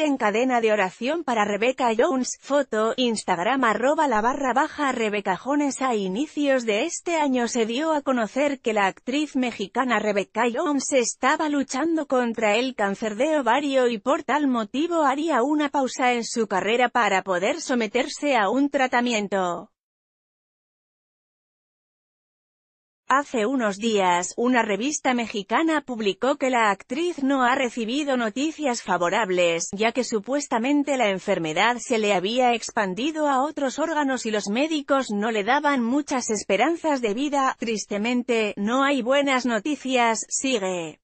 En cadena de oración para Rebecca Jones, foto, Instagram arroba la barra baja Rebecca Jones A inicios de este año se dio a conocer que la actriz mexicana Rebecca Jones estaba luchando contra el cáncer de ovario y por tal motivo haría una pausa en su carrera para poder someterse a un tratamiento. Hace unos días, una revista mexicana publicó que la actriz no ha recibido noticias favorables, ya que supuestamente la enfermedad se le había expandido a otros órganos y los médicos no le daban muchas esperanzas de vida. Tristemente, no hay buenas noticias, sigue.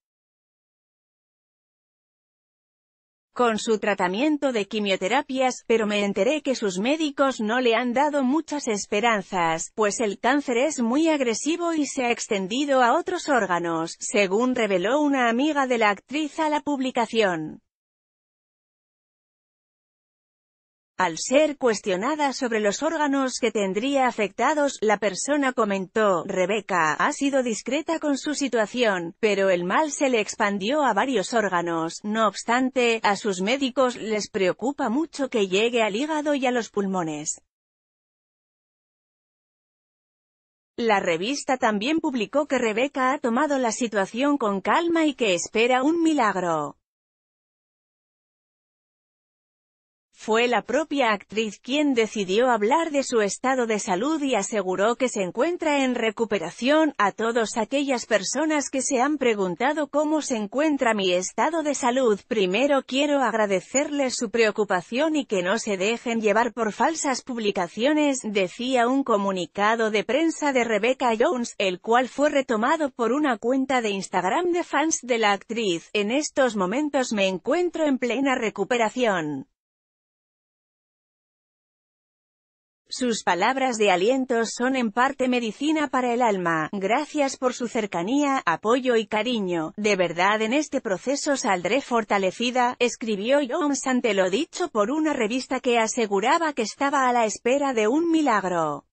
con su tratamiento de quimioterapias, pero me enteré que sus médicos no le han dado muchas esperanzas, pues el cáncer es muy agresivo y se ha extendido a otros órganos, según reveló una amiga de la actriz a la publicación. Al ser cuestionada sobre los órganos que tendría afectados, la persona comentó, Rebeca ha sido discreta con su situación, pero el mal se le expandió a varios órganos, no obstante, a sus médicos les preocupa mucho que llegue al hígado y a los pulmones. La revista también publicó que Rebeca ha tomado la situación con calma y que espera un milagro. fue la propia actriz quien decidió hablar de su estado de salud y aseguró que se encuentra en recuperación, a todas aquellas personas que se han preguntado cómo se encuentra mi estado de salud, primero quiero agradecerles su preocupación y que no se dejen llevar por falsas publicaciones, decía un comunicado de prensa de Rebecca Jones, el cual fue retomado por una cuenta de Instagram de fans de la actriz, en estos momentos me encuentro en plena recuperación. Sus palabras de aliento son en parte medicina para el alma. Gracias por su cercanía, apoyo y cariño. De verdad en este proceso saldré fortalecida, escribió Jones ante lo dicho por una revista que aseguraba que estaba a la espera de un milagro.